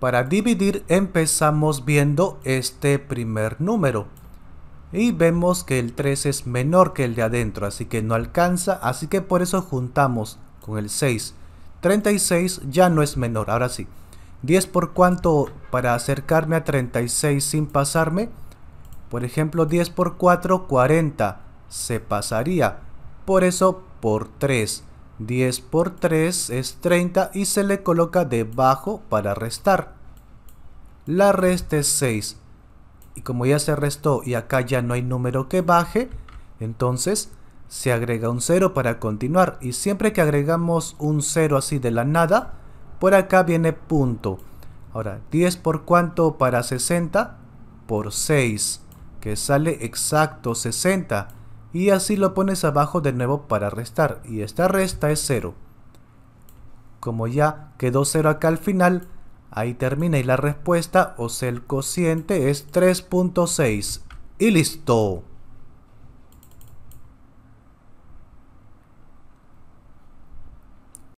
Para dividir empezamos viendo este primer número. Y vemos que el 3 es menor que el de adentro, así que no alcanza, así que por eso juntamos con el 6. 36 ya no es menor, ahora sí. 10 por cuánto para acercarme a 36 sin pasarme. Por ejemplo, 10 por 4, 40. Se pasaría. Por eso, por 3. 10 por 3 es 30 y se le coloca debajo para restar. La resta es 6. Y como ya se restó y acá ya no hay número que baje, entonces se agrega un 0 para continuar. Y siempre que agregamos un 0 así de la nada, por acá viene punto. Ahora, 10 por cuánto para 60? Por 6, que sale exacto 60 y así lo pones abajo de nuevo para restar y esta resta es 0. Como ya quedó 0 acá al final, ahí termina y la respuesta, o sea el cociente es 3.6 y listo.